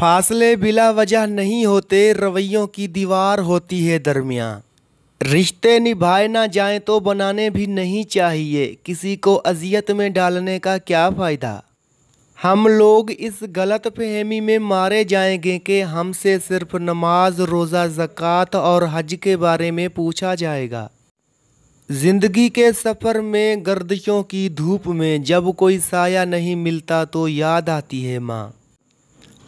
फासले बिला वजह नहीं होते रवैयों की दीवार होती है दरमियाँ रिश्ते निभाए ना जाएं तो बनाने भी नहीं चाहिए किसी को अजियत में डालने का क्या फ़ायदा हम लोग इस गलत फहमी में मारे जाएंगे कि हमसे सिर्फ नमाज रोज़ा ज़क़़त और हज के बारे में पूछा जाएगा ज़िंदगी के सफ़र में गर्दिशों की धूप में जब कोई साया नहीं मिलता तो याद आती है माँ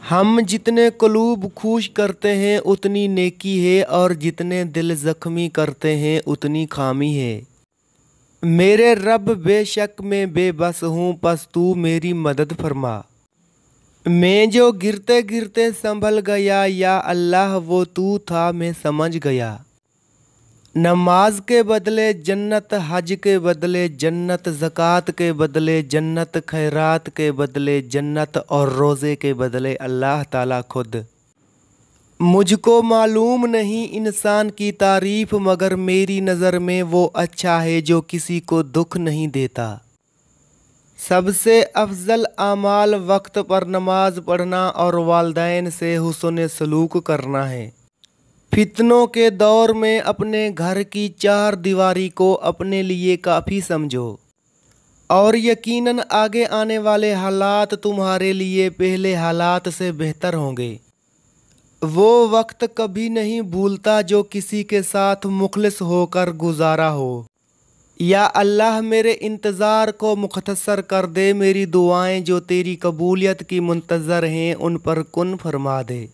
हम जितने कलूब खुश करते हैं उतनी नेकी है और जितने दिल ज़ख्मी करते हैं उतनी खामी है मेरे रब बेशक मैं बेबस हूँ बस तू मेरी मदद फरमा मैं जो गिरते गिरते संभल गया या अल्लाह वो तू था मैं समझ गया नमाज के बदले जन्नत हज के बदले जन्नत ज़क़़त के बदले जन्नत खैरात के बदले जन्नत और रोज़े के बदले अल्लाह ताला खुद मुझको मालूम नहीं इंसान की तारीफ़ मगर मेरी नज़र में वो अच्छा है जो किसी को दुख नहीं देता सबसे अफजल आमाल वक्त पर नमाज़ पढ़ना और वालदेन से हुसन सलूक करना है फितनों के दौर में अपने घर की चार दीवारी को अपने लिए काफ़ी समझो और यकीनन आगे आने वाले हालात तुम्हारे लिए पहले हालात से बेहतर होंगे वो वक्त कभी नहीं भूलता जो किसी के साथ मुखलिस होकर गुजारा हो या अल्लाह मेरे इंतज़ार को मुख्तसर कर दे मेरी दुआएं जो तेरी कबूलियत की मुंतज़र हैं उन पर कन फरमा दे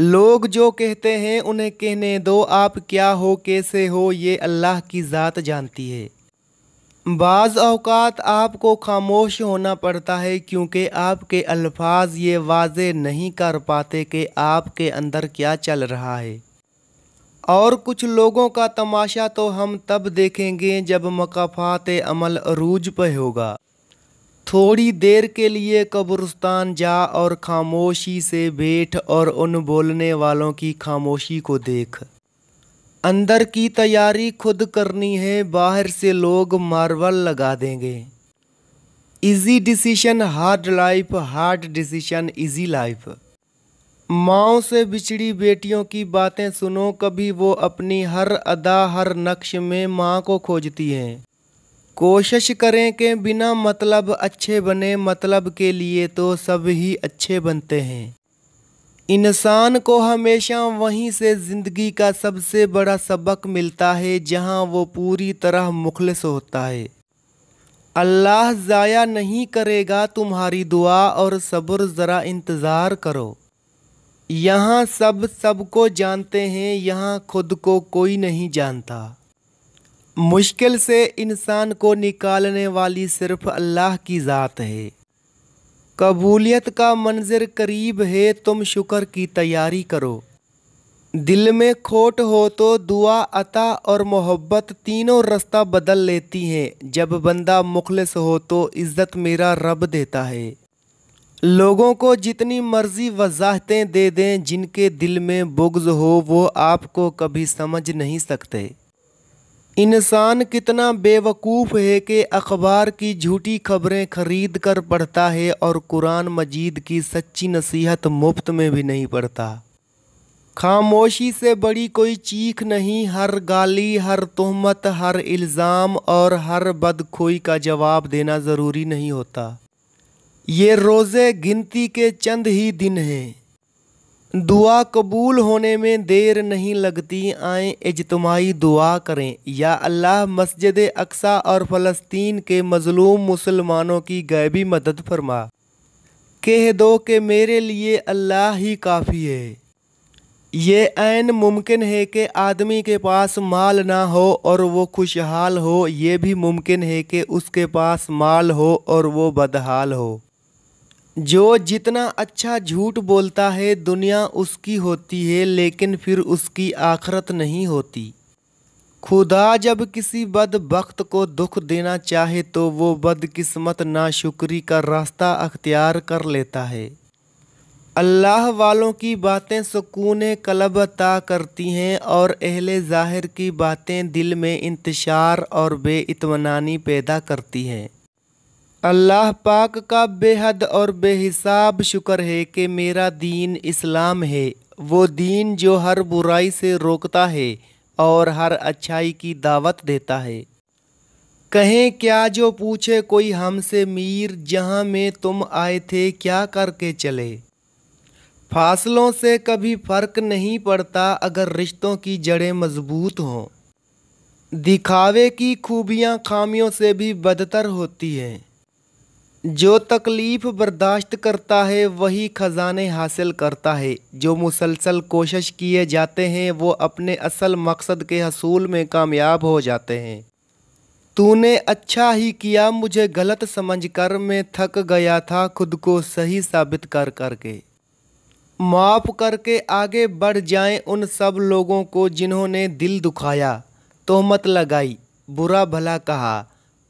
लोग जो कहते हैं उन्हें कहने दो आप क्या हो कैसे हो ये अल्लाह की ज़ात जानती है बाज़ अवकात आपको खामोश होना पड़ता है क्योंकि आपके अल्फाज ये वाज नहीं कर पाते कि आपके अंदर क्या चल रहा है और कुछ लोगों का तमाशा तो हम तब देखेंगे जब मकाफात अमल अरूज पर होगा थोड़ी देर के लिए कब्रिस्तान जा और खामोशी से बैठ और उन बोलने वालों की खामोशी को देख अंदर की तैयारी खुद करनी है बाहर से लोग मार्बल लगा देंगे easy decision hard life hard decision easy life माओ से बिछड़ी बेटियों की बातें सुनो कभी वो अपनी हर अदा हर नक्श में माँ को खोजती हैं कोशिश करें कि बिना मतलब अच्छे बने मतलब के लिए तो सब ही अच्छे बनते हैं इंसान को हमेशा वहीं से ज़िंदगी का सबसे बड़ा सबक मिलता है जहां वो पूरी तरह मुखलस होता है अल्लाह ज़ाया नहीं करेगा तुम्हारी दुआ और सब्र ज़रा इंतज़ार करो यहाँ सब सबको जानते हैं यहाँ खुद को कोई नहीं जानता मुश्किल से इंसान को निकालने वाली सिर्फ अल्लाह की ज़ात है कबूलियत का मंजर करीब है तुम शुक्र की तैयारी करो दिल में खोट हो तो दुआ अता और मोहब्बत तीनों रास्ता बदल लेती हैं जब बंदा मुखलस हो तो इज़्ज़त मेरा रब देता है लोगों को जितनी मर्ज़ी वजाहतें दे दें जिनके दिल में बुग्ज़ हो वो आपको कभी समझ नहीं सकते इंसान कितना बेवकूफ़ है कि अखबार की झूठी खबरें खरीद कर पढ़ता है और कुरान मजीद की सच्ची नसीहत मुफ्त में भी नहीं पढ़ता खामोशी से बड़ी कोई चीख नहीं हर गाली हर तहमत हर इल्ज़ाम और हर बदखोई का जवाब देना ज़रूरी नहीं होता ये रोज़े गिनती के चंद ही दिन हैं दुआ कबूल होने में देर नहीं लगती आए इजतमाही दुआ करें या अल्लाह मस्जिद अक्सा और फ़लस्तीन के मज़लूम मुसलमानों की गैबी मदद फरमा कह दो कि मेरे लिए अल्लाह ही काफ़ी है ये ऐन मुमकिन है कि आदमी के पास माल ना हो और वो खुशहाल हो ये भी मुमकिन है कि उसके पास माल हो और वो बदहाल हो जो जितना अच्छा झूठ बोलता है दुनिया उसकी होती है लेकिन फिर उसकी आखरत नहीं होती खुदा जब किसी बद वक्त को दुख देना चाहे तो वो बदकिस्मत नाशुक्री का रास्ता अख्तियार कर लेता है अल्लाह वालों की बातें सुकून कलब अता करती हैं और अहले ज़ाहिर की बातें दिल में इंतशार और बेइतमानी पैदा करती हैं अल्लाह पाक का बेहद और बेहिसाब शुक्र है कि मेरा दीन इस्लाम है वो दीन जो हर बुराई से रोकता है और हर अच्छाई की दावत देता है कहें क्या जो पूछे कोई हमसे मीर जहाँ में तुम आए थे क्या करके चले फासलों से कभी फ़र्क नहीं पड़ता अगर रिश्तों की जड़ें मजबूत हों दिखावे की खूबियाँ खामियों से भी बदतर होती हैं जो तकलीफ़ बर्दाश्त करता है वही ख़जाने हासिल करता है जो मुसलसल कोशिश किए जाते हैं वो अपने असल मकसद के हसूल में कामयाब हो जाते हैं तूने अच्छा ही किया मुझे गलत समझकर मैं थक गया था खुद को सही साबित कर करके माफ़ करके आगे बढ़ जाएं उन सब लोगों को जिन्होंने दिल दुखाया तोहमत लगाई बुरा भला कहा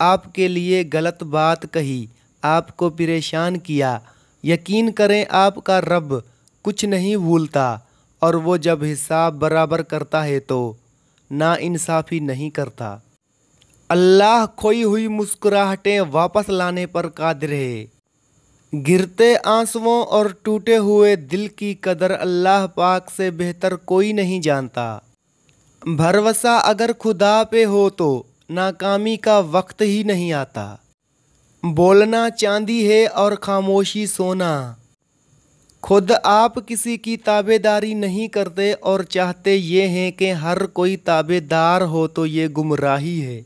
आपके लिए गलत बात कही आपको परेशान किया यकीन करें आपका रब कुछ नहीं भूलता और वो जब हिसाब बराबर करता है तो ना इंसाफ़ी नहीं करता अल्लाह खोई हुई मुस्कुराहटें वापस लाने पर कादिर है गिरते आंसुओं और टूटे हुए दिल की कदर अल्लाह पाक से बेहतर कोई नहीं जानता भरवसा अगर खुदा पे हो तो नाकामी का वक्त ही नहीं आता बोलना चांदी है और खामोशी सोना खुद आप किसी की ताबेदारी नहीं करते और चाहते ये हैं कि हर कोई ताबेदार हो तो ये गुमराही है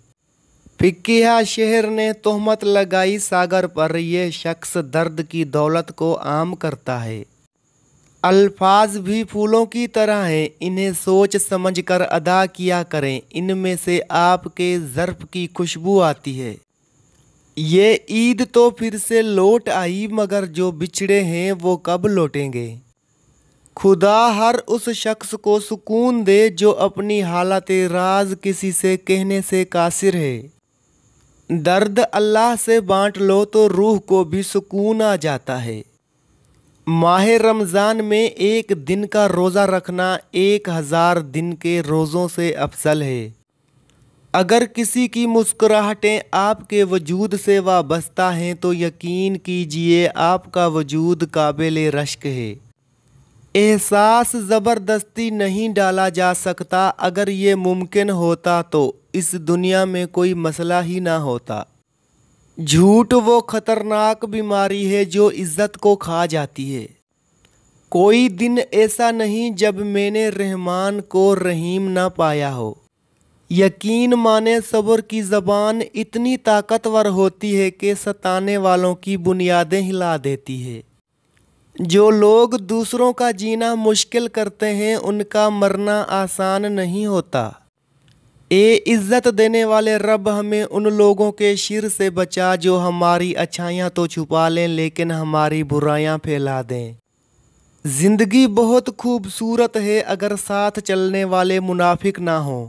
फिक्किया शहर ने तोहमत लगाई सागर पर यह शख्स दर्द की दौलत को आम करता है अल्फाज भी फूलों की तरह हैं इन्हें सोच समझ कर अदा किया करें इनमें से आपके ज़र्फ़ की खुशबू आती है ये ईद तो फिर से लौट आई मगर जो बिछड़े हैं वो कब लौटेंगे खुदा हर उस शख्स को सुकून दे जो अपनी हालत राज किसी से कहने से कासिर है दर्द अल्लाह से बांट लो तो रूह को भी सुकून आ जाता है माह रमज़ान में एक दिन का रोज़ा रखना एक हज़ार दिन के रोज़ों से अफजल है अगर किसी की मुस्कुराहटें आपके वजूद से वाबस्ता हैं तो यकीन कीजिए आपका वजूद काबिल रश्क है एहसास ज़बरदस्ती नहीं डाला जा सकता अगर ये मुमकिन होता तो इस दुनिया में कोई मसला ही ना होता झूठ वो ख़तरनाक बीमारी है जो इज़्ज़त को खा जाती है कोई दिन ऐसा नहीं जब मैंने रहमान को रहीम ना पाया हो यकीन माने सब्र की ज़बान इतनी ताकतवर होती है कि सताने वालों की बुनियादें हिला देती है जो लोग दूसरों का जीना मुश्किल करते हैं उनका मरना आसान नहीं होता ए इज़्ज़त देने वाले रब हमें उन लोगों के शिर से बचा जो हमारी अच्छाइयाँ तो छुपा लें लेकिन हमारी बुराइयाँ फैला दें ज़िंदगी बहुत खूबसूरत है अगर साथ चलने वाले मुनाफिक ना हों